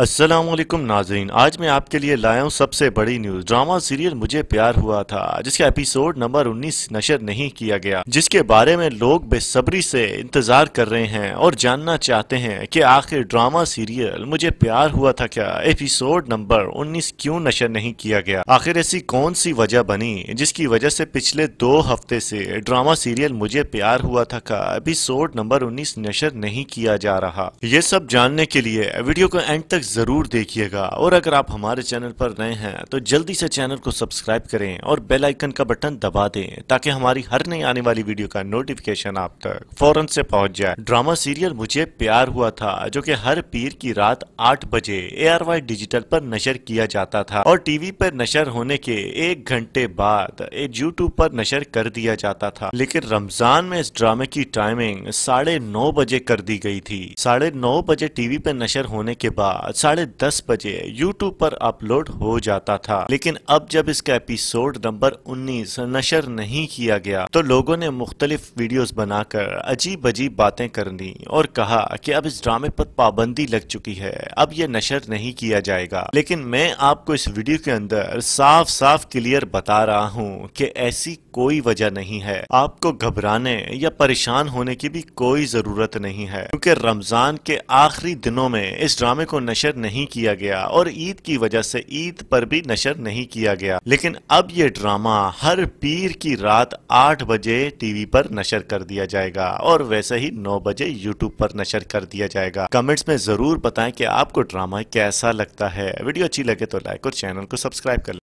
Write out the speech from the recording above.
असलम नाजरीन आज मैं आपके लिए लाया हूँ सबसे बड़ी न्यूज़ ड्रामा सीरियल मुझे प्यार हुआ था जिसका एपिसोड नंबर 19 नशर नहीं किया गया जिसके बारे में लोग बेसब्री से इंतजार कर रहे हैं और जानना चाहते हैं कि आखिर ड्रामा सीरियल मुझे प्यार हुआ था क्या एपिसोड नंबर 19 क्यों नशर नहीं किया गया आखिर ऐसी कौन सी वजह बनी जिसकी वजह से पिछले दो हफ्ते से ड्रामा सीरियल मुझे प्यार हुआ था का एपिसोड नंबर उन्नीस नशर नहीं किया जा रहा ये सब जानने के लिए वीडियो को एंड तक ज़रूर देखिएगा और अगर आप हमारे चैनल पर नए हैं तो जल्दी से चैनल को सब्सक्राइब करें और बेल आइकन का बटन दबा दें ताकि हमारी हर नई आने वाली वीडियो का नोटिफिकेशन आप तक फौरन से पहुंच जाए ड्रामा सीरियल मुझे प्यार हुआ था जो कि हर पीर की रात आठ बजे ए डिजिटल पर नशर किया जाता था और टीवी पर नशर होने के एक घंटे बाद यूट्यूब पर नशर कर दिया जाता था लेकिन रमजान में इस ड्रामे की टाइमिंग साढ़े नौ बजे कर दी गई थी साढ़े नौ बजे टीवी पर नशर होने के बाद साढ़े दस बजे यूट्यूब पर अपलोड हो जाता था लेकिन अब जब इसका एपिसोड नंबर उन्नीस नशर नहीं किया गया तो लोगों ने मुख्तलिफ वीडियोस बनाकर अजीब अजीब बातें करनी और कहा कि अब इस ड्रामे पर पाबंदी लग चुकी है अब ये नशर नहीं किया जाएगा लेकिन मैं आपको इस वीडियो के अंदर साफ साफ क्लियर बता रहा हूँ कि ऐसी कोई वजह नहीं है आपको घबराने या परेशान होने की भी कोई जरूरत नहीं है क्योंकि रमजान के आखिरी दिनों में इस ड्रामे को नशर नशर नहीं किया गया और ईद की वजह से ईद पर भी नशर नहीं किया गया लेकिन अब ये ड्रामा हर पीर की रात आठ बजे टीवी पर नशर कर दिया जाएगा और वैसे ही नौ बजे यूट्यूब पर नशर कर दिया जाएगा कमेंट्स में जरूर बताएं कि आपको ड्रामा कैसा लगता है वीडियो अच्छी लगे तो लाइक और चैनल को सब्सक्राइब कर